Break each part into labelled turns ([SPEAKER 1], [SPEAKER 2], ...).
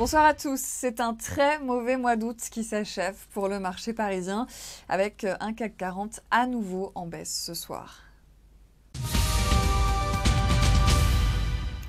[SPEAKER 1] Bonsoir à tous. C'est un très mauvais mois d'août qui s'achève pour le marché parisien avec un CAC 40 à nouveau en baisse ce soir.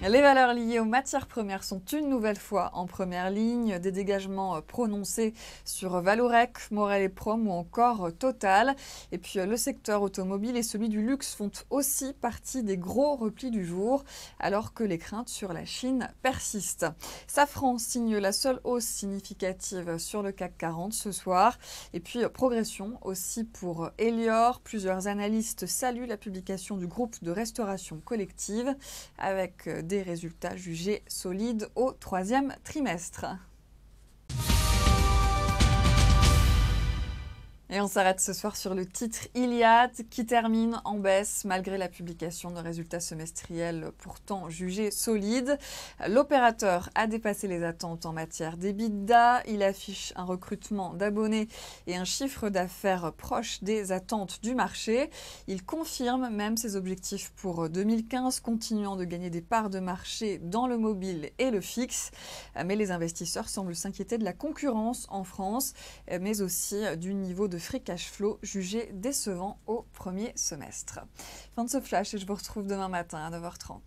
[SPEAKER 1] Les valeurs liées aux matières premières sont une nouvelle fois en première ligne. Des dégagements euh, prononcés sur Valorec, Morel et Prom ou encore euh, Total. Et puis euh, le secteur automobile et celui du luxe font aussi partie des gros replis du jour, alors que les craintes sur la Chine persistent. Safran signe la seule hausse significative sur le CAC 40 ce soir. Et puis progression aussi pour Elior. Plusieurs analystes saluent la publication du groupe de restauration collective avec des résultats jugés solides au troisième trimestre. on s'arrête ce soir sur le titre Iliad qui termine en baisse malgré la publication de résultats semestriels pourtant jugés solides. L'opérateur a dépassé les attentes en matière d'EBITDA. Il affiche un recrutement d'abonnés et un chiffre d'affaires proche des attentes du marché. Il confirme même ses objectifs pour 2015, continuant de gagner des parts de marché dans le mobile et le fixe. Mais les investisseurs semblent s'inquiéter de la concurrence en France, mais aussi du niveau de cash flow jugé décevant au premier semestre. Fin de ce flash et je vous retrouve demain matin à 9h30.